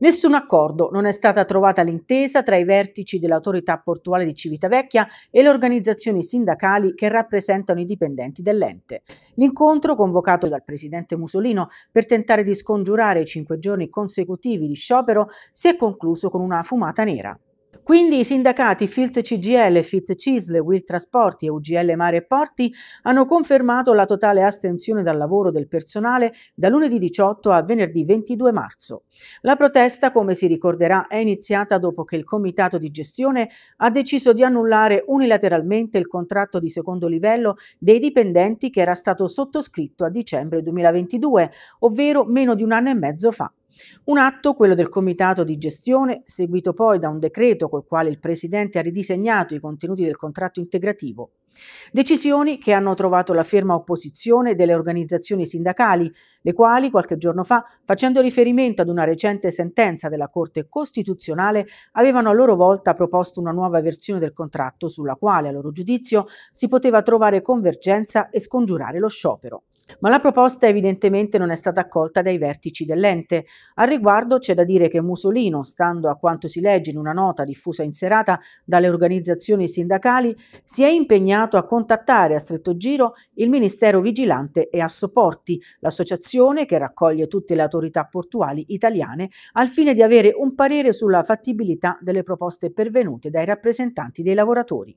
Nessun accordo, non è stata trovata l'intesa tra i vertici dell'autorità portuale di Civitavecchia e le organizzazioni sindacali che rappresentano i dipendenti dell'ente. L'incontro, convocato dal presidente Musolino per tentare di scongiurare i cinque giorni consecutivi di sciopero, si è concluso con una fumata nera. Quindi i sindacati FILT CGL, FIT CISL, WIL Trasporti e UGL Mare e Porti hanno confermato la totale astensione dal lavoro del personale da lunedì 18 a venerdì 22 marzo. La protesta, come si ricorderà, è iniziata dopo che il comitato di gestione ha deciso di annullare unilateralmente il contratto di secondo livello dei dipendenti che era stato sottoscritto a dicembre 2022, ovvero meno di un anno e mezzo fa. Un atto, quello del comitato di gestione, seguito poi da un decreto col quale il presidente ha ridisegnato i contenuti del contratto integrativo. Decisioni che hanno trovato la ferma opposizione delle organizzazioni sindacali, le quali qualche giorno fa, facendo riferimento ad una recente sentenza della Corte Costituzionale, avevano a loro volta proposto una nuova versione del contratto sulla quale, a loro giudizio, si poteva trovare convergenza e scongiurare lo sciopero. Ma la proposta evidentemente non è stata accolta dai vertici dell'ente. Al riguardo c'è da dire che Musolino, stando a quanto si legge in una nota diffusa in serata dalle organizzazioni sindacali, si è impegnato a contattare a stretto giro il Ministero Vigilante e Assoporti, l'associazione che raccoglie tutte le autorità portuali italiane, al fine di avere un parere sulla fattibilità delle proposte pervenute dai rappresentanti dei lavoratori.